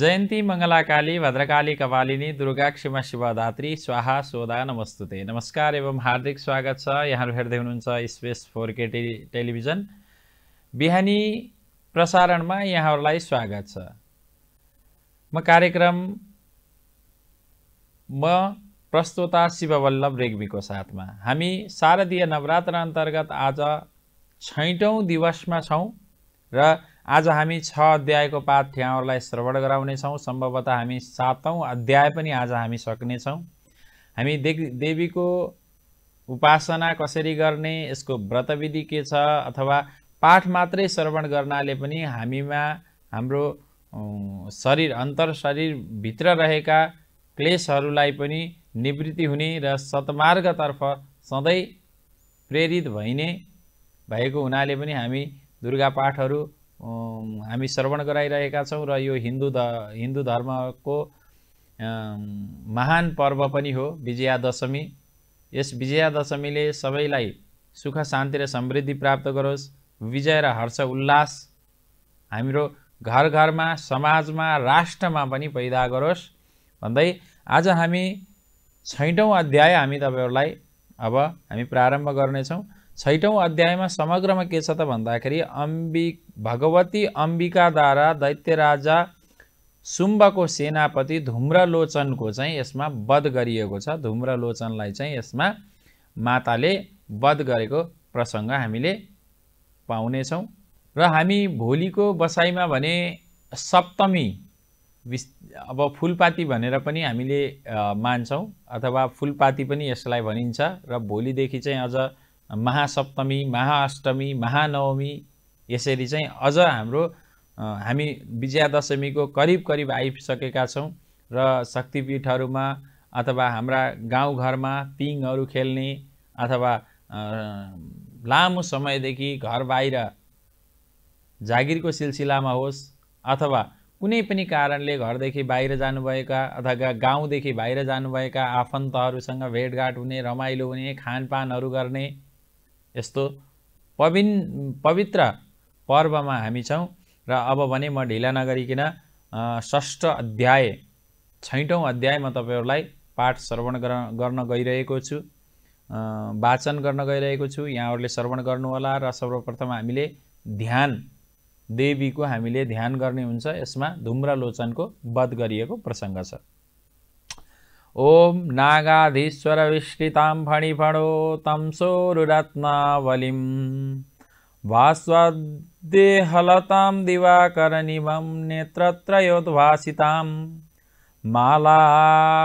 जयन्ती मङ्गलाकाली भद्रकाली कवालिनी दुर्गा क्षमा शिवधात्री स्वाहा सोदा नमस्तुते नमस्कार एवं हार्दिक स्वागत छ यहाँहरू हेर्दै हुनुहुन्छ स्पेस फोर के टे टेलिभिजन बिहानी प्रसारणमा यहाँहरूलाई स्वागत छ म कार्यक्रम म प्रस्तोता शिववल्लभ रेग्मीको साथमा हामी शारदीय नवरात्र अन्तर्गत आज छैटौँ दिवसमा छौँ र आज हामी छ अध्यायको पाठ्याहरूलाई श्रवण गराउनेछौँ सम्भवतः हामी सातौँ अध्याय पनि आज हामी सक्नेछौँ हामी दे देवीको उपासना कसरी गर्ने यसको व्रतविधि के छ अथवा पाठ मात्रै श्रवण गर्नाले पनि हामीमा हाम्रो शरीर अन्तर शरीरभित्र रहेका क्लेसहरूलाई पनि निवृत्ति हुने र सतमार्गतर्फ सधैँ प्रेरित भइने भएको हुनाले पनि हामी दुर्गा पाठहरू हामी श्रवण गराइरहेका छौँ र यो हिन्दू ध हिन्दू धर्मको महान पर्व पनि हो विजयादशमी यस विजयादशमीले सबैलाई सुख शान्ति र समृद्धि प्राप्त गरोस् विजय र हर्ष उल्लास हाम्रो घर घरमा समाजमा राष्ट्रमा पनि पैदा गरोस् भन्दै आज हामी छैटौँ अध्याय हामी तपाईँहरूलाई अब हामी प्रारम्भ गर्नेछौँ छैटौँ अध्यायमा समग्रमा के छ त भन्दाखेरि अम्बि भगवती अम्बिकाद्वारा दैत्य राजा सुम्बको सेनापति धुम्रलोचनको चाहिँ यसमा वध गरिएको छ धुम्रलोचनलाई चाहिँ यसमा माताले वध गरेको प्रसङ्ग हामीले पाउनेछौँ र हामी भोलिको बसाइमा भने सप्तमी विस् अब फुलपाती भनेर पनि हामीले मान्छौँ अथवा फुलपाती पनि यसलाई भनिन्छ र भोलिदेखि चाहिँ अझ महासप्तमी महाअष्टमी महानवमी यसरी चाहिँ अझ हाम्रो हामी विजयादशमीको करिब करिब आइसकेका छौँ र शक्तिपीठहरूमा अथवा हाम्रा गाउँघरमा पिङहरू खेल्ने अथवा लामो समयदेखि घर बाहिर जागिरको सिलसिलामा होस् अथवा कुनै पनि कारणले घरदेखि बाहिर जानुभएका अथवा गाउँदेखि बाहिर जानुभएका आफन्तहरूसँग भेटघाट हुने रमाइलो हुने खानपानहरू गर्ने यस्तो पविन पवित्र पर्वमा हामी छौँ र अब भने म ढिला नगरिकन षष्ठ अध्याय छैटौँ अध्याय म तपाईँहरूलाई पाठ श्रवण गर्न गइरहेको छु वाचन गर्न गइरहेको छु यहाँहरूले श्रवण गर्नुहोला र सर्वप्रथम हामीले ध्यान देवीको हामीले ध्यान गर्ने हुन्छ यसमा धुम्रलोचनको वध गरिएको प्रसङ्ग छ ॐ विश्रिता फणिफणो तं सोरुरत्नावलिं दिवाकर दिवाकरनिमं नेत्रत्रयोद्भासितां मालाकुम्भकपालनीरजरकलां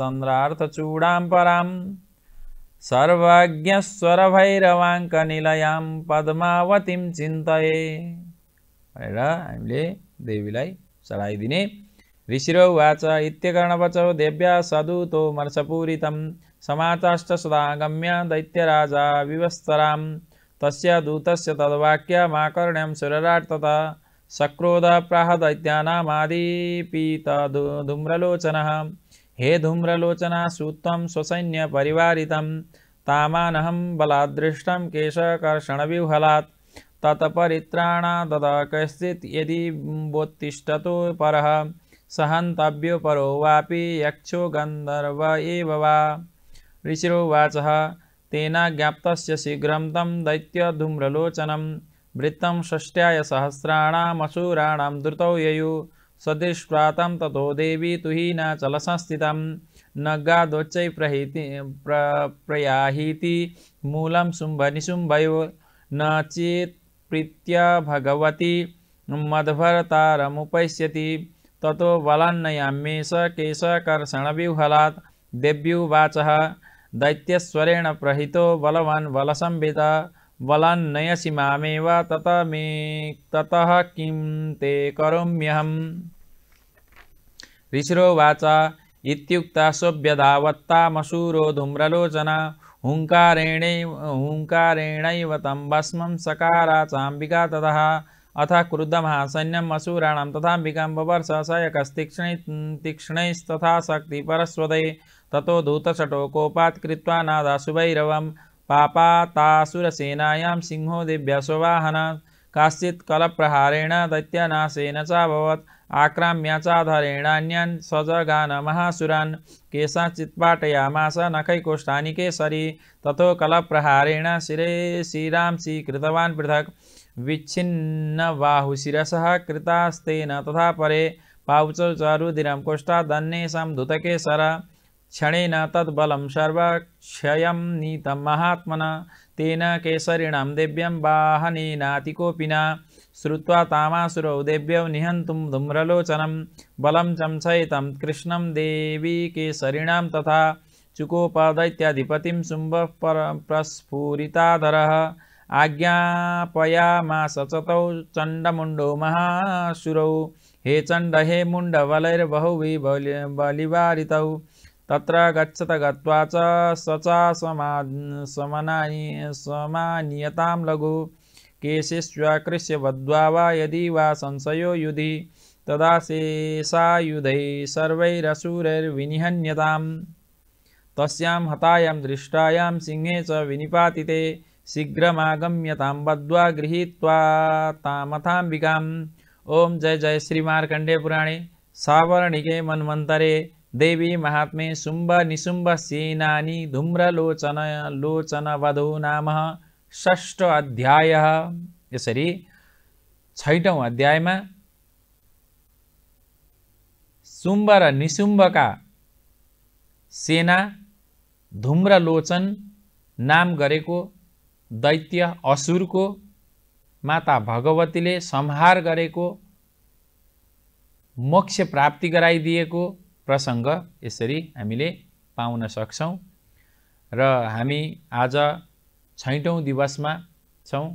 चन्द्रार्थचूडां परां सर्वज्ञस्वरभैरवाङ्कनिलयां पद्मावतीं चिन्तये भनेर हामीले देवीलाई चढाइदिने ऋषिरौवाच इत्यकर्णवचौ दिव्या सदूत मनसपूरितं समाताश्च सदागम्य विवस्तरा तस् दूत दूतस्य तद्वाक्यमाकर्ण्यं सुरराट् तथा सक्रोधप्राह दैत्यानामादिपीतधूम्रलोचनः हे धूम्रलोचना सूत्वं स्वसैन्यपरिवारितं बलादृष्ट केशकर्षण विहला तत्परित्राणा दद कश्चित् यदि बोत्तिषत पर सहन्तव्योपरो वापि यक्षो गन्धर्व एव वा ऋषिरोवाचः तेनाज्ञाप्तस्य शीघ्रं तं दैत्यधूम्रलोचनं वृत्तं षष्ट्याय सहस्राणामसूराणां द्रुतौ ययु सदृष्ट्वा तं ततो देवी तुहीनाचलसंस्थितं न गादोच्चै प्रहीति प्र प्रयाहीति मूलं शुम्भनिशुम्भयोर्न चेत् प्रीत्या भगवती मध्भरतारमुपैष्यति ततो वलन्नयाम्येष व्यूहला दिव्युवाच दैत्यस्वरेण प्रहितो बलवान् बलसंवित वलान्नयसि मामेव तत मे ततः किं ते करोम्यहम् ऋषिरोवाच इत्युक्ता सोऽभ्यधावत्तामशूरो धूम्रलोचना हुङ्कारेणे हुङ्कारेणैव तम भस्मं सकारा चाम्बिका तथा अथ क्रुद्धम सैन्यम असूराणाम तथा विकम्बर सहसयक तीक्षण तीक्ष्णैस्तथा शक्तिपरस्वदये ततो धूतशटो कोपात्कृत्वा नादाशुभैरवं पापातासुरसेनायां सिंहो दिव्य स्ववाहन काश्चित् कलप्रहारेण दैत्यनाशेन चाभवत् आक्राम्य चाधरेणान्यान् सजगान महासुरान् केषाचित्पाटयामास नखैकोष्ठानि केसरी ततो कलप्रहारेण शिरे श्रीरांसि कृतवान् पृथक् विच्छिन्न बाहुशिरस कृतास्तेन तथा परे पावचौ चारुदिरं कोष्ठादन्येषां धुतके सर क्षणेन तद्बलं सर्वक्षयं नीतं महात्मना तेन केसरिणां देव्यं वाहनेनातिकोपिना श्रुत्वा तामासुरौ देव्यौ निहन्तुं धूम्रलोचनं बलं चंसयितं कृष्णं देवी केसरिणां तथा चुकोपद इत्याधिपतिं शुम्भः प्रस्फुरिताधरः आज्ञापयामास चतौ चण्डमुण्डो महासुरौ हे चण्ड हे मुण्ड बलैर्बहुवि बलिवारितौ तत्र गच्छत गत्वा च स च समा समनानि समानीयतां लघु केशेष्वाकृष्य बद्वा वा यदि वा संशयो युधि तदा शेषायुधैः सर्वैरसुरैर्विनिहन्यतां तस्यां हतायां दृष्टायां सिंहे च विनिपातिते शीघ्रमागम्यतां बद्ध्वा गृहीत्वा तामथाम्बिकाम् ॐ जय जय श्रीमार्कण्डे पुराणे सावर्णिके मन्वन्तरे देवी महात्मे शुम्भ सेनानी धूम्रलोचन लोचनवधो नाम षष्ठ अध्याय यसरी छैटौँ अध्यायमा शुम्भ र निशुम्भका सेना धुम्रलोचन नाम गरेको दैत्य असुरको माता भगवतीले संहार गरेको मोक्ष प्राप्ति गराइदिएको प्रसङ्ग यसरी हामीले पाउन सक्छौँ र हामी आज छैटौँ दिवसमा छौँ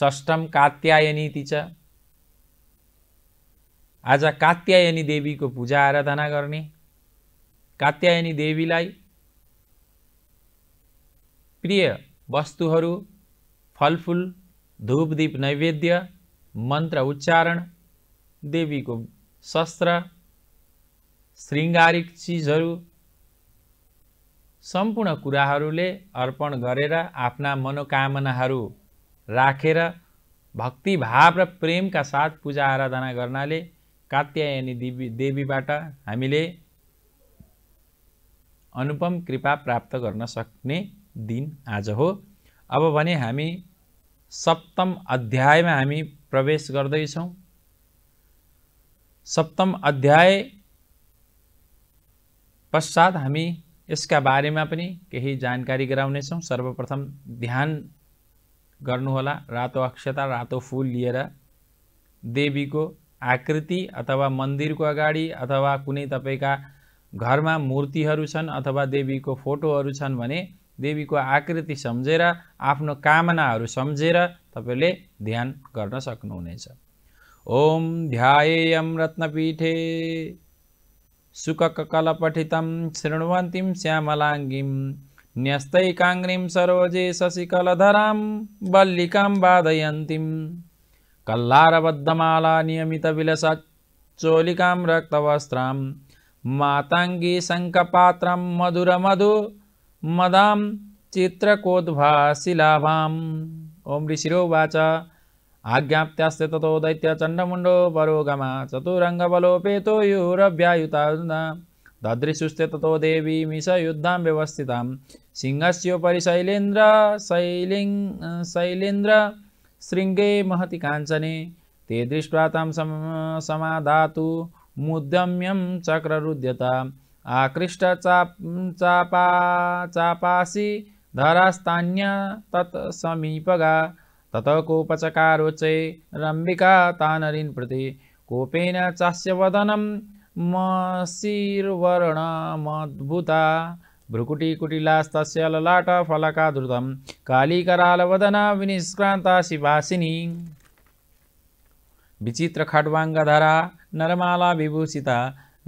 षष्ठम कात्यायनीति छ आज कात्यायनी देवीको पूजा आराधना गर्ने कात्यायनी देवीलाई प्रिय वस्तुहरू फलफुल धूपदीप नैवेद्य मन्त्र उच्चारण देवीको शस्त्र शृङ्गारिक चिजहरू सम्पूर्ण कुराहरूले अर्पण गरेर आफ्ना मनोकामनाहरू राखेर भक्तिभाव र प्रेमका साथ पूजा आराधना गर्नाले कात्यायनी देवी देवीबाट हामीले अनुपम कृपा प्राप्त गर्न सक्ने दिन आज हो अब भने हामी सप्तम अध्यायमा हामी प्रवेश गर्दैछौँ सप्तम अध्याय पश्चात हामी यसका बारेमा पनि केही जानकारी गराउनेछौँ सर्वप्रथम ध्यान गर्नुहोला रातो अक्षता रातो फुल लिएर देवीको आकृति अथवा मन्दिरको अगाडि अथवा कुनै तपाईँका घरमा मूर्तिहरू छन् अथवा देवीको फोटोहरू छन् भने देवीको आकृति सम्झेर आफ्नो कामनाहरू सम्झेर तपाईँले ध्यान गर्न सक्नुहुनेछ ओम ध्यायेयम रत्नपीठे सुककलपठितं शृण्वन्तीं श्यामलाङ्गीं न्यस्तैकाङ्ग्रीं सरोजे शशिकलधरां बल्लिकां वादयन्तीं कल्लारबद्धमाला नियमितविलसाच्चोलिकां रक्तवस्त्रां माताङ्गी शङ्खपात्रं मधुरमधु मदाम चित्रकोद्भासिलाभाम् ॐ ऋषिरोवाच आज्ञाप्त्यास्ते ततो दैत्यचण्डमुण्डो वरोगमा चतुरङ्गबलोपेतो युरव्यायुतार्जुन ददृशुस्ते ततो देवीमिष युद्धां व्यवस्थितां सिंहस्योपरि शैलेन्द्र शैलिङ् शैलेन्द्र शृङ्गे महति काञ्चने ते दृष्ट्वा तां सम समादातु मुद्यम्यं चक्ररुद्यता आकृष्ट चापा चापासी धरास्तान्या तत्समीपगा तत रम्बिका तानरिन् प्रति कोपेन चास्य वदनं फलका भ्रुकुटिकुटिलास्तस्य काली कालीकरालवदना विनिष्क्रान्ता शिवासिनी विचित्रखाड्वाङ्गधरा नरमाला विभूषिता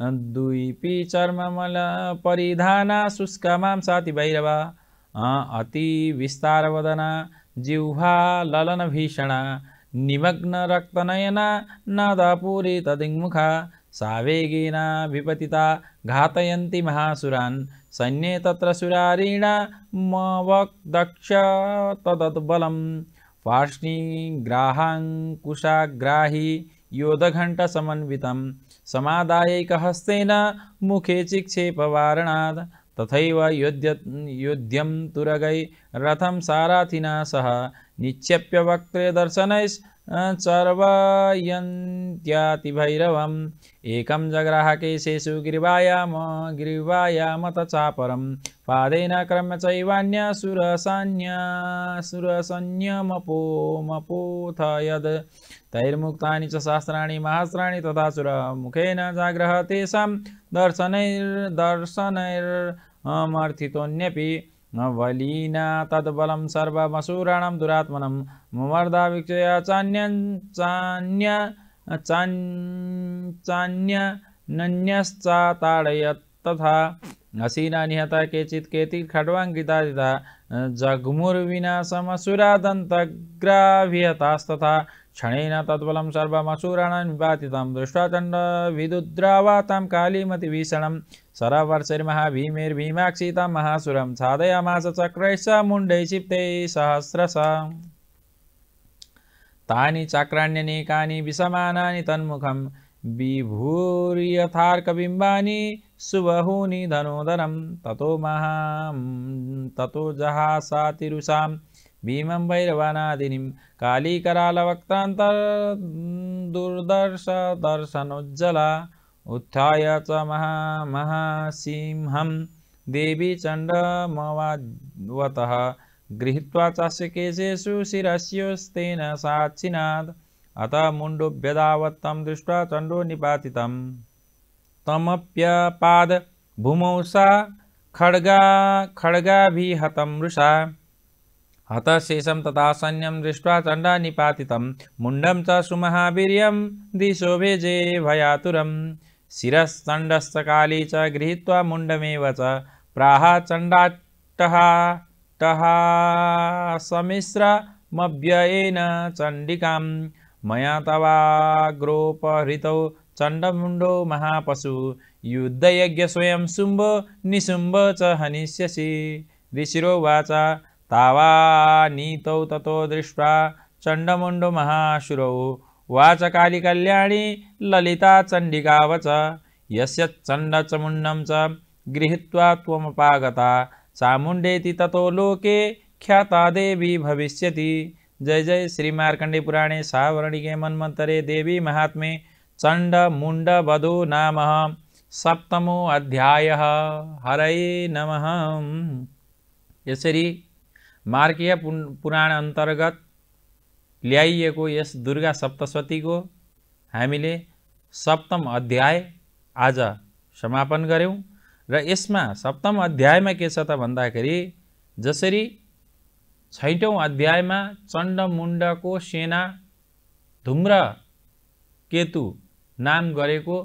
परिधाना द्वीपीचर्ममलपरिधाना शुष्कमांसाति भैरव अतिविस्तारवदना जिह्वालनभीषणा निमग्नरक्तनयना न दपूरितदिङ्मुखा सा वेगेन विपतिता घातयन्ति महासुरान् सैन्ये तत्र सुरारिणा मवदक्ष तदद्बलं पार्ष्णीग्राहाङ्कुशाग्राही योधघण्टसमन्वितम् सामदायकहस्तेन मुखे चिक्षेपवारणात् तथा युध्य युध्यं तुरगै रथं सह निक्षेप्य वक्त्रे दर्शनैस् भैरवम् एकं जग्राह केशेषु ग्रीवायाम त चापरं पादेन क्रम्य चैवान्या सुरसान्या सुरसन्यमपोमपोथ यद् तैर्मुक्तानि च शास्त्राणि महास्त्राणि तथा सुरमुखेन जाग्रह तेषां दर्शनैर्दर्शनैर्मर्थितोऽन्यपि न वलीना तद्बलं सर्वसूराण दुरात्मनं ममर्दाविक्षय चान्यं चान्य चान्य चान्य चान्यनन्यश्चाताडयत् तथा हसीना निहता केचित् केति खड्वांगिता दिता जघ्मुर्विना समसुरा क्षणेन तद्बलं सर्वमसूराणां विपातितं दृष्ट्वा चण्डविदुद्रावातां कालीमतिभीषणं सरवर्षिर्मः भीमेर्भीमाक्षीतां महासुरं साधयामास चक्रैश्च मुण्डैः क्षिप्तैः सहस्रसा तानि चक्राण्यनेकानि विषमानानि तन्मुखं विभूर्यथार्कबिम्बानि सुबहूनि धनोदरं ततो महां ततो जहासातिरुषाम् भीमं भैरवनादिनिं कालीकरालवक्त्रान्तर्दुर्दर्शदर्शनोज्ज्वला उत्थाय च महा महासिंहं देवी चण्डमवावतः गृही चास्य केशेषु शिरस्योस्तेन साक्षिणात् अतः मुण्डोभ्यदावत्तं दृष्ट्वा चण्डो निपातितं तमप्यपाद भूमौ सा खड्गा खड्गाभिहतं अतः शेषं तथा सैन्यं दृष्ट्वा चण्डानिपातितं मुण्डं च सुमहावीर्यं दिशो भेजे भयातुरं शिरश्चण्डश्च काली च गृहीत्वा मुण्डमेव च प्राह चण्डाट्टः टः चण्डिकां मया तवाग्रोपहृतौ चण्डमुण्डो महापशु युद्धयज्ञ स्वयं शुम्भ निशुम्भ च हनिष्यसि वाचा तावानीतौ ततो दृष्ट्वा चण्डमुण्डमहाशुरौ वाच कालिकल्याणी ललिता चण्डिकावच यस्य चण्डचमुण्डं च गृहीत्वा त्वमपागता चामुण्डेति ततो लोके ख्याता देवी भविष्यति जय जय श्री मार्कंडे पुराणे सावर्णिके मन्मंतरे देवी महात्मे चंड मुंड नाम सप्तमो अध्याय हरये नमः यसरी मार्कीय पुराण अन्तर्गत ल्याइएको यस दुर्गा सप्तशतीको हामीले सप्तम अध्याय आज समापन गऱ्यौँ र यसमा सप्तम अध्यायमा के छ त भन्दाखेरि जसरी छैटौँ अध्यायमा चण्डमुण्डको सेना धुम्र केतु नाम गरेको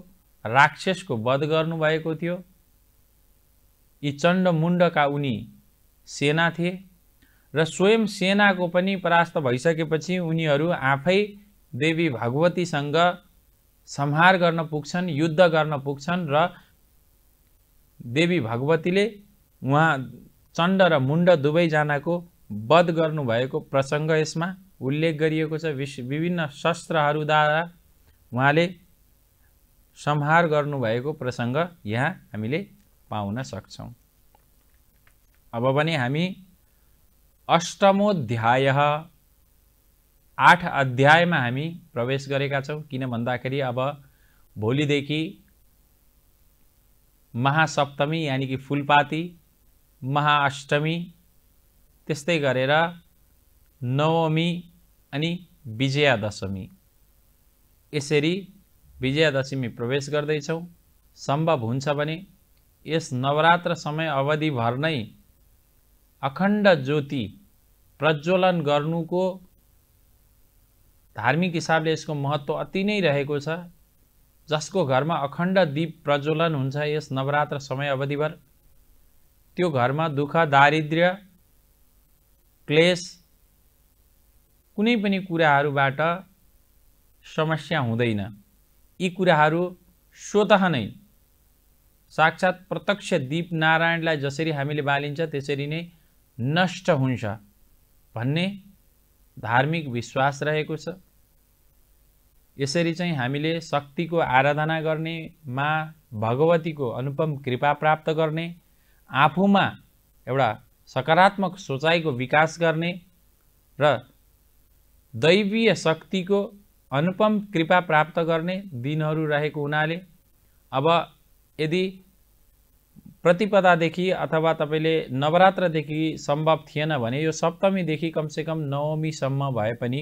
राक्षसको वध गर्नुभएको थियो यी चण्डमुण्डका उनी सेना थिए र स्वयं सेनाको पनि परास्त भइसकेपछि उनीहरू आफै देवी भगवतीसँग संहार गर्न पुग्छन् युद्ध गर्न पुग्छन् र देवी भगवतीले उहाँ चण्ड र मुण्ड दुवैजनाको वध गर्नुभएको प्रसङ्ग यसमा उल्लेख गरिएको छ विश्व विभिन्न शस्त्रहरूद्वारा उहाँले संहार गर्नुभएको प्रसङ्ग यहाँ हामीले पाउन सक्छौँ अब पनि हामी अष्टमोध्याय आठ अध्यायमा हामी प्रवेश गरेका छौँ किन भन्दाखेरि अब भोलिदेखि महासप्तमी यानि कि फुलपाती महाअष्टमी त्यस्तै गरेर नवमी अनि विजयादशमी यसरी विजयादशमी प्रवेश गर्दैछौँ सम्भव हुन्छ भने यस नवरात्र समय अवधिभर नै अखण्ड ज्योति प्रज्वलन गर्नुको धार्मिक हिसाबले यसको महत्त्व अति नै रहेको छ जसको घरमा अखण्ड दीप प्रज्वलन हुन्छ यस नवरात्र समय अवधिभर त्यो घरमा दुःख दारिद्र्य क्लेश कुनै पनि कुराहरूबाट समस्या हुँदैन यी कुराहरू स्वत नै साक्षात् प्रत्यक्ष दीप नारायणलाई जसरी हामीले बालिन्छ त्यसरी नै नष्ट हुन्छ भन्ने धार्मिक विश्वास रहेको छ यसरी चाहिँ हामीले शक्तिको आराधना गर्ने मा भगवतीको अनुपम कृपा प्राप्त गर्ने आफूमा एउटा सकारात्मक सोचाइको विकास गर्ने र दैवीय शक्तिको अनुपम कृपा प्राप्त गर्ने दिनहरू रहेको हुनाले अब यदि प्रतिपदादेखि अथवा तपाईँले नवरात्रदेखि सम्भव थिएन भने यो सप्तमीदेखि कमसेकम नवमीसम्म भए पनि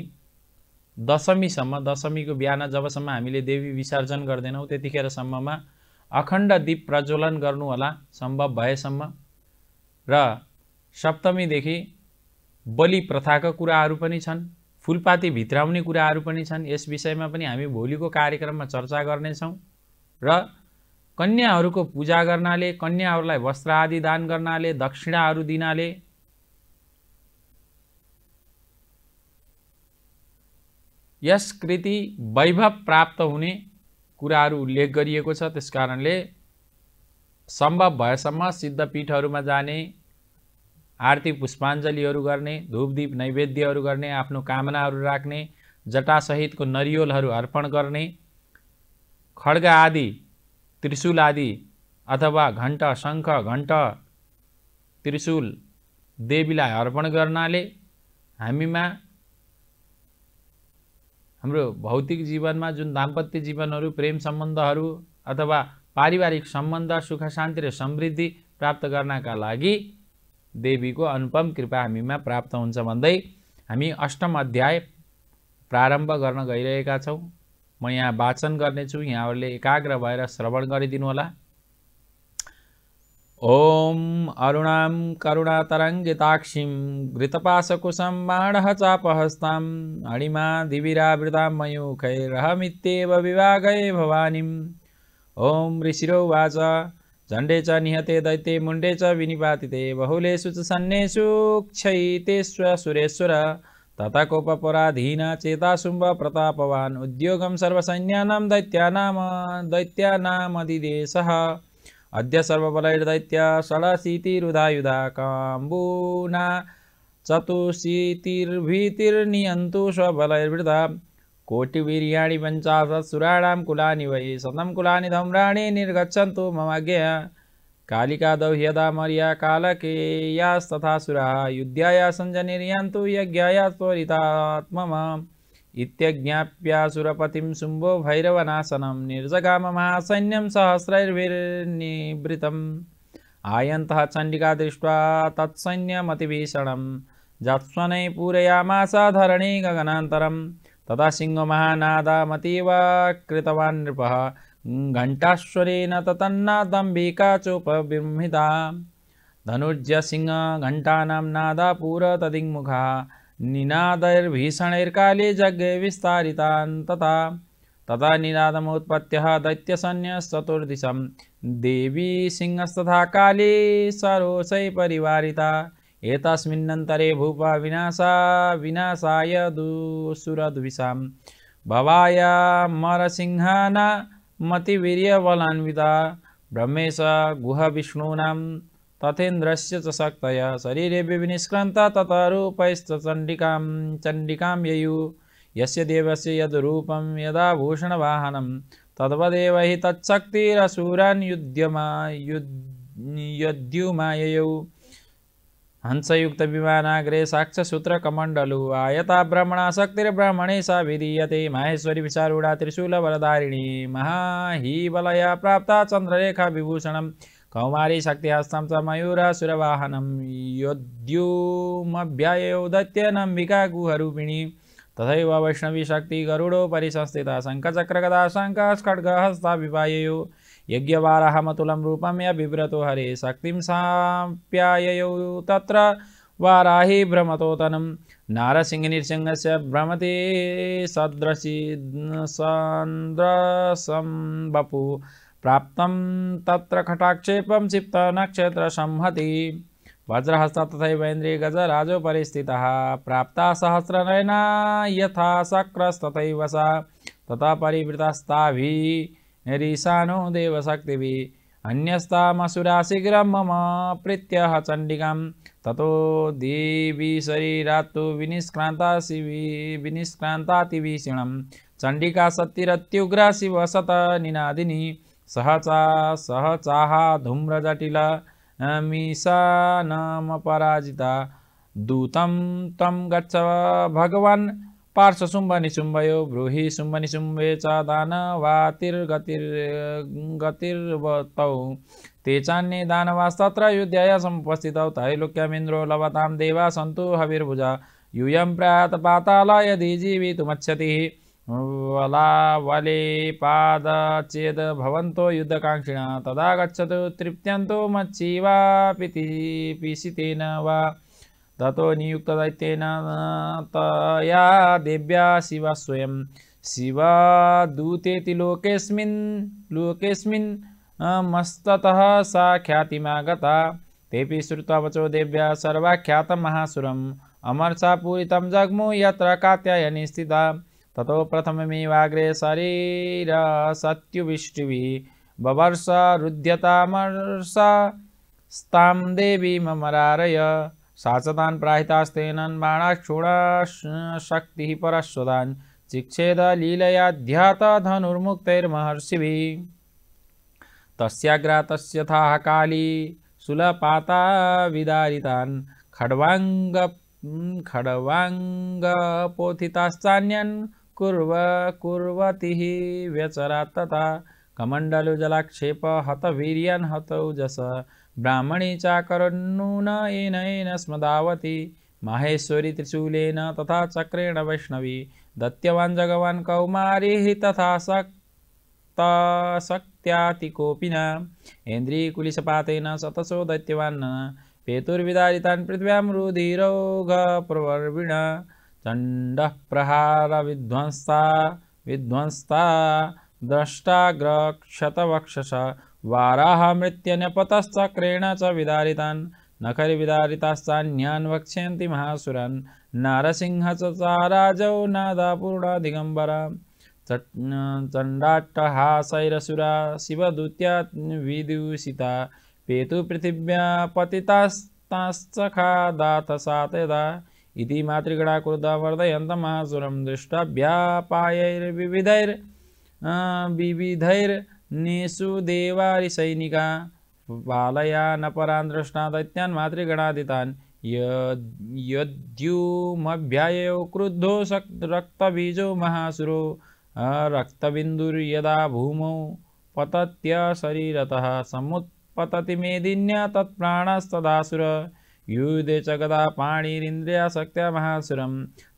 दशमीसम्म दशमीको बिहान जबसम्म हामीले देवी विसर्जन गर्दैनौँ त्यतिखेरसम्ममा अखण्ड दीप प्रज्वलन गर्नुहोला सम्भव भएसम्म र सप्तमीदेखि बलि प्रथाका कुराहरू पनि छन् फुलपाती भित्राउने कुराहरू पनि छन् यस विषयमा पनि हामी भोलिको कार्यक्रममा चर्चा गर्नेछौँ र कन्याहरूको पूजा गर्नाले कन्याहरूलाई वस्त्र आदि दान गर्नाले दक्षिणाहरू दिनाले यस कृति वैभव प्राप्त हुने कुराहरू उल्लेख गरिएको छ त्यस कारणले सम्भव भएसम्म सिद्धपीठहरूमा जाने आरती पुष्पाञ्जलीहरू गर्ने धूपदीप नैवेद्यहरू गर्ने आफ्नो कामनाहरू राख्ने जटासहितको नरिवलहरू अर्पण गर्ने खड्गा आदि त्रिशूल आदि अथवा घण्ट शङ्ख घण्ट त्रिशूल देवीलाई अर्पण गर्नाले हामीमा हाम्रो भौतिक जीवनमा जुन दाम्पत्य जीवनहरू प्रेम सम्बन्धहरू अथवा पारिवारिक सम्बन्ध सुख शान्ति र समृद्धि प्राप्त गर्नका लागि देवीको अनुपम कृपा हामीमा प्राप्त हुन्छ भन्दै हामी अष्टम अध्याय प्रारम्भ गर्न गइरहेका छौँ म यहाँ वाचन गर्नेछु यहाँहरूले एकाग्र भएर श्रवण गरिदिनुहोला ॐ अरुणां करुणातरङ्गिताक्षीं अणिमा बाणहचापहस्तां हणिमा दिविरावृतां मयूखैरहमित्येव विभागै ओम ॐ वाच झण्डे च निहते दैते मुण्डे च विनिपातिते बहुलेषु च सन्नेषु ततकोपराधीन चेताशुंभ प्रतापवान उद्योगं सर्वसैन्यानां दैत्यानाम दैत्यानामधिदेशः अद्य सर्वबलैर्दैत्या षडशीतिरुधायुधा काम्बूना चतुशीतिर्भीतिर्नियन्तु स्वबलैर्वृधा कोटिवीर्याणि पञ्चाशत् सुराणां कुलानि वै शतं कुलानि धम्राणि निर्गच्छन्तु ममाज्ञया कालिकादौ ह्यदामर्या कालकेयास्तथासुरा युद्ध्याया सञ्जनिर्यान्तु यज्ञाया त्वरितात्ममा इत्यज्ञाप्यासुरपतिं शुम्भो भैरवनाशनं निर्जगाममहासैन्यं सहस्रैर्भिर्निभृतम् आयन्तः चण्डिका दृष्ट्वा तत्सैन्यमतिभीषणं जत्स्वनै पूरयामास धरणी गगनान्तरं तदा सिंहमहानादामतीव कृतवान् नृपः घण्टाश्वरेण ततन्नादम्बिका चोपबृम्हिता धनुर्जसिंहघण्टानां निनादैर्भीषणैर्काले जज्ञे विस्तारितान् तथा तदा निनादमुत्पत्त्यः दैत्यसन्न्यश्चतुर्दिशं देवी सिंहस्तथा काले सरोषै परिवारिता एतस्मिन्नन्तरे भूपा विनाशा विनाशाय दूसुरद्विषां भवाय मरसिंहाना मतिवीर्यबलान्विता ब्रह्मेश गुहविष्णूनां तथेन्द्रस्य च शक्तया शरीरेऽपि विनिष्क्रन्ता ततरूपैश्च चण्डिकां चण्डिकां ययुः यस्य देवस्य यद्रूपं यदा भूषणवाहनं हि तच्छक्तिरसूरान् युध्यमा यु यद्युमाययौ हंसयुक्त विमानग्रे साक्षसूत्रकमण्डलु आयता ब्रह्मणासक्तिर्ब्रह्मणे सा विधीयते माहेश्वरी विशारूढा त्रिशूलवरधारिणी महाहीबलया प्राप्ता चंद्ररेखा विभूषण कौमारी शक्तिहस्तं च मयूरासुरवाहनं योद्युमभ्ययोदत्यनम्बिका गुहरूपिणी तथैव वैष्णवीशक्ति गरुडोपरि संस्थिता शङ्खचक्रगदा शङ्खस्खड्गहस्ता विपाययो यज्ञवाराहमतुलं रूपं य बिभ्रतो हरे शक्तिं साप्याययौ तत्र वाराही भ्रमतोतनं नारसिंहनिर्सिंहस्य भ्रमते सदृशी सन्द्रसं वपु प्राप्तं तत्र खटाक्षेपं क्षिप्तनक्षत्रसंहति वज्रहस्त तथैव इन्द्रियगजराजोपरि स्थितः प्राप्ता सहस्रनयना यथा शक्रस्तथैव सा तथा परिवृतस्ताभिः निरीशानो देवशक्तिभिः अन्यस्तामसुरा शीघ्र मम प्रीत्यः चंडिका ततो देवी शरीरात्तु विनिष्क्रान्ता शिवि विनिष्क्रान्तातिभीषणं चण्डिका सत्तिरत्युग्रा शिवसत निनादिनी सहचा सहचाः धूम्रजटिला मिशानमपराजिता दूतं तम गच्छ भगवान पार्श पार्श्वशुम्भनिशुम्भयो ब्रूहि शुम्भनिशुम्भे चान वातिर्गतिर्गतिर्वत ते चान्ये दानवास्तत्र युद्धय समुपस्थित तैलोक्यमिन्द्रो लवतां देवा सन्तु हविर्भुजा यूय प्रयात पाताल यदि जीवितुमच्छति वलावले पादचेद् भवन्तो युद्धकांक्षिणा तदा गच्छतु तृप्त्यन्तो मच्छीवा पिति पिशितेन वा तथो नियुक्त दैत्येन तया देव्या शिव स्वयं शिवा दूते लोकेस्मिन् लोकेस्मिन् सा ख्यातिमागता तेपी श्रुता वचो देव्या सर्वाख्यातं अमरसा अमर्षा पूरितं जग्मु यत्र कात्यायनी स्थिता ततो शरीर शरीरसत्युविष्टिभिः बवर्ष रुध्यतामर्षस्तां देवी ममरारय साचतान् प्राहितास्तेनन् बाणाक्षूडाशक्तिः परश्वदान् चिक्षेद लीलया ध्याता तस्याग्रा तस्याग्रातस्यथाः काली सुलपाता विदारितान् खडवांग खड्वाङ्गपोथिताश्चान्यन् कुर्व कुर्वतिः व्यचरात् तथा कमण्डलुजलाक्षेप हतवीर्यन् हतौजस ब्राह्मणी चाकरन्नून नून येन स्मदावति माहेश्वरी त्रिशूलेन तथा चक्रेण वैष्णवी दत्यवान् जगवान् कौमारीः तथा शक्ताशक्त्यातिकोपि न इन्द्रियकुलिशपातेन सतसो दत्यवान् पेतुर्विदारितान् पृथिव्यां रुधिरोगप्रवर्विण चण्डप्रहारविध्वंस्ता विध्वंसा द्रष्टाग्रक्षतवक्षस च विदारितान् नखरि विदारिताश्चान्यान् वक्ष्यन्ति महासुरान् नारसिंह चाराजौ नादापूर्णा दिगम्बरा चण्डाट्टहासैरसुरा शिवदूत्या विदूषिता पेतु पेतुपृथिव्या पतितास्ताश्चखादाथसातदा इति मातृगणा क्रुदा वर्धयन्तमहासुरं दृष्टाभ्या पायैर्विविधैर्विविधैर् ेषुदेवारिसैनिका बालयानपरान् दृष्टा दैत्यान् मातृगणादितान् यद्योमभ्याययो क्रुद्धो शक् रक्तबीजो महासुरो रक्तबिन्दुर्यदा भूमौ पतत्य शरीरतः समुत्पतति मेदिन्या तत्प्राणस्तदासुर युदे च गदा शक्त्या महासुरं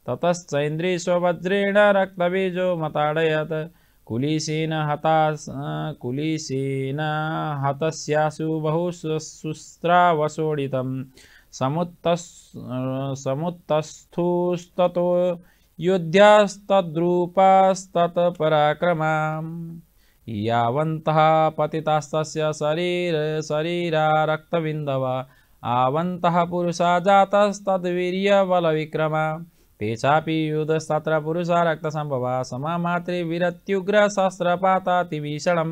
ततश्चेन्द्रियस्वज्रेण रक्तबीजो मताडयत् कुलिशेन हता कुलिशेन हतस्यासु बहुशुस्रावशोडितं समुत्तस् समुत्तस्थुस्ततो योध्यास्तद्रूपास्तत्पराक्रमा यावन्तः पतितास्तस्य शरीर शरीरा रक्तबिन्दव आवन्तः पुरुषा जातस्तद्वीर्यबलविक्रमा ते चापि युधस्तत्र पुरुषा रक्तसम्भवा समामातृविरत्युग्रशस्त्रपातातिभीषणं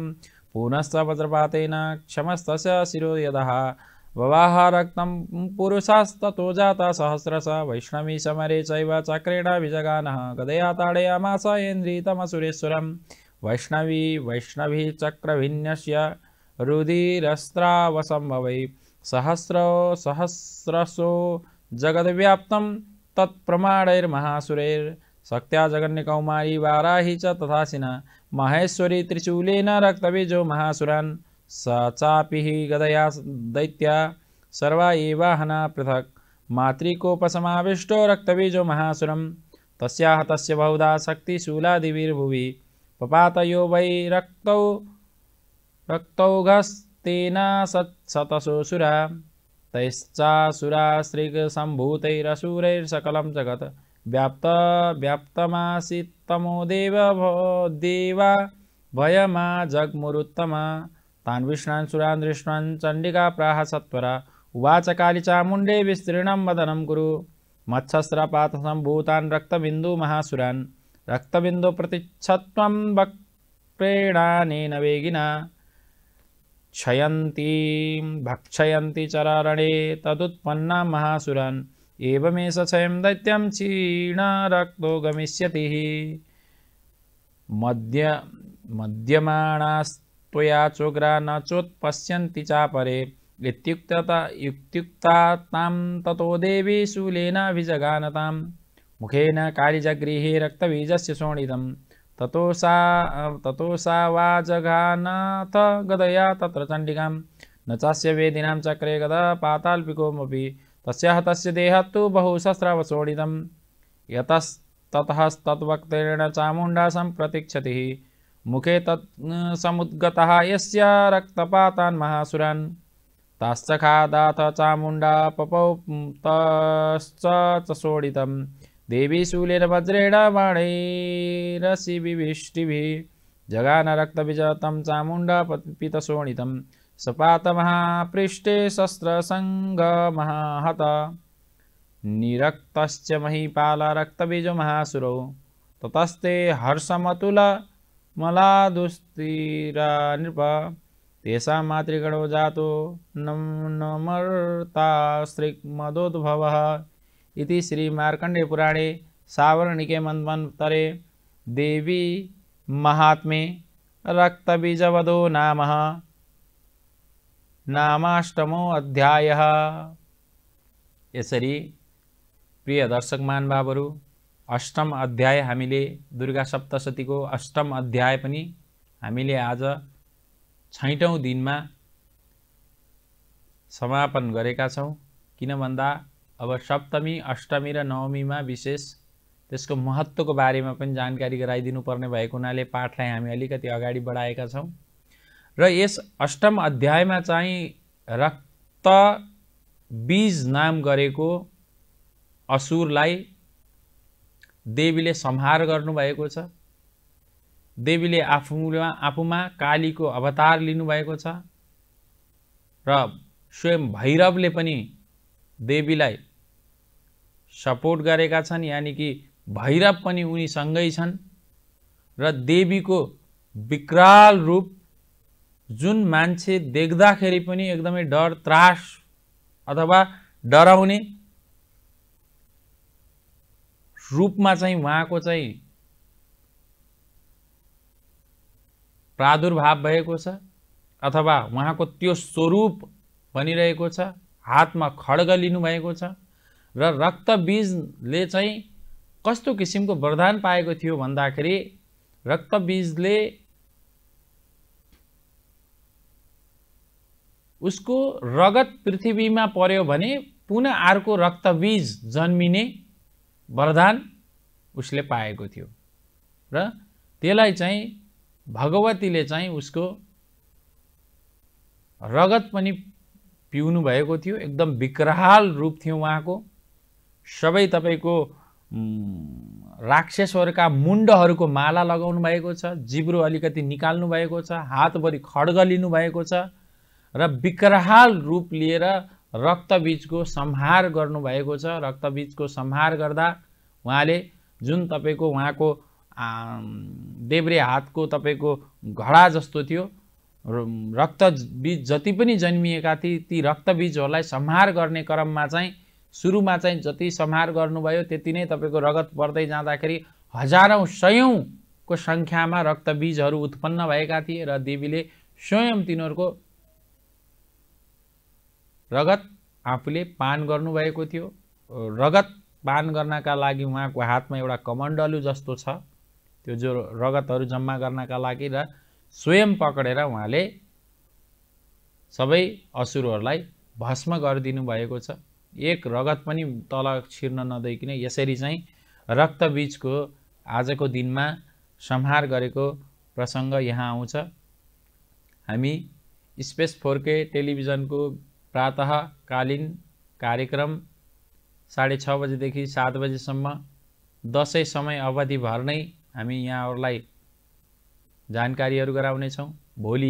पुनश्च वज्रपातेन क्षमस्तस्य शिरोयदः ववाह रक्तं पुरुषास्ततो जाता सहस्रश वैष्णवी समरे चैव चक्रेण विजगानः गदया ताडयामास इन्द्रितमसुरेश्वरं वैष्णवी वैष्णवी चक्रभिन्यस्य रुधिरस्त्रावसम्भवै सहस्रो सहस्रसो जगद्व्याप्तं तत्प्रमाणैर्महासुरैर् शक्त्या जगन्य कौमारी वाराही च तथा सिना महेश्वरी त्रिचूलेन रक्तबीजो महासुरान स चापी गदया दैत्या सर्वा एवाहना पृथक मातृकोपसमाविष्टो रक्तबीजो महासुरम तस्याः तस्य बहुधा शक्तिशूलादिभिर्भुवि पपातयो वै रक्तौ रक्तौघस्तेन सत्सतसोसुरा तैश्चासुराश्रिकसम्भूतैरसुरैर्सकलं जगत् व्याप्त व्याप्तमासीत्तमो देव देवा भयमा जग्मुरुत्तमा तान् विष्णान् सुरान् दृष्णान् चण्डिका प्राह सत्वरा उवाच कालिचामुण्डे विस्तीर्णं वदनं कुरु मत्सस्रपातसम्भूतान् रक्तबिन्दुमहासुरान् रक्तबिन्दुप्रतिच्छत्वं वक्प्रेणानेन वेगिना क्षयती भक्षयती चरारणे तदुत्पन्ना महासुरन् एवमेष दैत्यम क्षीण रक्त गमिष्य मद्य मद्यमाणास्त्वया चोग्रा न चोत्प्य चापरे इत्युक्तता युक्त्युक्ता तां ततो देवी शूलेनाभिजगानतां मुखेन कालिजगृहे रक्तबीजस्य ततो सा वा जघानाथ गदया तत्र चण्डिकां न चास्य वेदिनां चक्रे गदा पाताल्पिकोमपि तस्याः तस्य देहात् तु बहुसहस्रवशोडितं यतस्ततःस्तद्वक्त्रेण चामुण्डा सम्प्रतीक्षति मुखे तत् समुद्गतः यस्य रक्तपातान् महासुरान् ताश्च खादाथ चामुण्डा पपौ तश्च च सोडितम् देवी शूलिर्भद्रेण बाणैरसिविभिष्टिभिः जगानरक्तविजतं चामुण्डपीतशोणितं सपातमहापृष्ठे शस्त्रसङ्गमहाहत निरक्तश्च महासुरो ततस्ते हर्षमतुलमलादुस्तिरा नृप तेषां मातृगणो जातो नमर्ता स्त्रिक्मदोद्भवः इति श्री मार्कंडे पुराणे सावर्णिके मन्वन्तरे देवी महात्मे रक्तबीजवदो नाम नामाष्टमो अध्याय यसरी प्रिय दर्शक महानुभावहरू अष्टम अध्याय हामीले दुर्गा सप्तशतीको अष्टम अध्याय पनि हामीले आज छैटौँ दिनमा समापन गरेका छौँ किन भन्दा अब सप्तमी अष्टमी र नवमीमा विशेष त्यसको महत्त्वको बारेमा पनि जानकारी गराइदिनु पर्ने भएको हुनाले पाठलाई हामी अलिकति अगाडि बढाएका छौँ र यस अष्टम अध्यायमा चाहिँ रक्त बीज नाम गरेको असुरलाई देवीले संहार गर्नुभएको छ देवीले आफूमा आफूमा कालीको अवतार लिनुभएको छ र स्वयं भैरवले पनि देवीलाई सपोर्ट गरेका छन् यानि कि भैरव पनि उनीसँगै छन् र देवीको विकराल रूप जुन मान्छे देख्दाखेरि पनि एकदमै डर त्रास अथवा डराउने रूपमा चाहिँ उहाँको चाहिँ प्रादुर्भाव भएको छ अथवा उहाँको त्यो स्वरूप भनिरहेको छ हातमा खड्ग लिनुभएको छ र रक्तबीजले चाहिँ कस्तो किसिमको वरदान पाएको थियो भन्दाखेरि रक्तबीजले उसको रगत पृथ्वीमा पर्यो भने पुनः अर्को रक्तबीज जन्मिने वरदान उसले पाएको थियो र त्यसलाई चाहिँ भगवतीले चाहिँ उसको रगत पनि पिउनु भएको थियो एकदम विकराल रूप थियो उहाँको सबै तपाईँको राक्षसहरूका मुण्डहरूको माला लगाउनु भएको छ जिब्रो अलिकति निकाल्नु भएको छ हातभरि खड्ग लिनु भएको छ र विकराल रूप लिएर रक्तबीजको संहार गर्नुभएको छ रक्तबीजको संहार गर्दा उहाँले जुन तपाईँको उहाँको देब्रे हातको तपाईँको घडा जस्तो थियो रक्तबीज जति पनि जन्मिएका थिए ती रक्तबीजहरूलाई संहार गर्ने क्रममा चाहिँ सुरुमा चाहिँ जति संहार गर्नुभयो त्यति नै तपाईँको रगत बढ्दै जाँदाखेरि हजारौँ सयौँको सङ्ख्यामा रक्तबीजहरू उत्पन्न भएका थिए र देवीले स्वयं तिनीहरूको रगत आफूले पान गर्नुभएको थियो रगत पान गर्नका लागि उहाँको हातमा एउटा कमण्डलु जस्तो छ त्यो जो रगतहरू जम्मा गर्नका लागि र स्वयं पक्रेर उहाँले सबै असुरहरूलाई भस्म गरिदिनु भएको छ एक रगत पनि तल छिर्न नदेखिने यसरी चाहिँ रक्तबीजको आजको दिनमा संहार गरेको प्रसङ्ग यहाँ आउँछ हामी स्पेस फोरके टेलिभिजनको प्रातःकालीन कार्यक्रम साढे छ बजेदेखि सात बजेसम्म दसैँ समय अवधिभर नै हामी यहाँहरूलाई जानकारीहरू गराउनेछौँ भोलि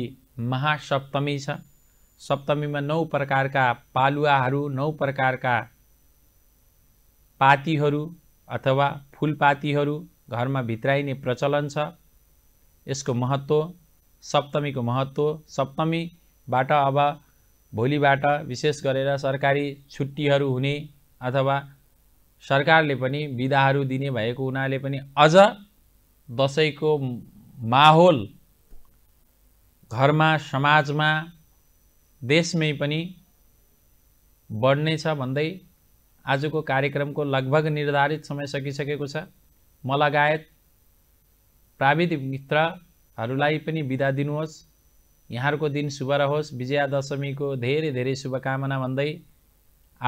महासप्तमी छ सप्तमीमा नौ प्रकारका पालुवाहरू नौ प्रकारका पातीहरू अथवा फुलपातीहरू घरमा भित्राइने प्रचलन छ यसको महत्त्व सप्तमीको महत्त्व सप्तमीबाट अब भोलिबाट विशेष गरेर सरकारी छुट्टीहरू हुने अथवा सरकारले पनि विधाहरू दिने भएको हुनाले पनि अझ दसैँको माहौल घरमा समाजमा देशमै पनि बढ्ने छ भन्दै आजको कार्यक्रमको लगभग निर्धारित समय सकिसकेको छ म लगायत प्राविधिक मित्रहरूलाई पनि बिदा दिनुहोस् यहाँहरूको दिन शुभ रहोस् विजयादशमीको धेरै धेरै शुभकामना भन्दै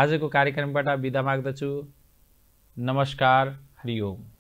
आजको कार्यक्रमबाट बिदा माग्दछु नमस्कार हरिओम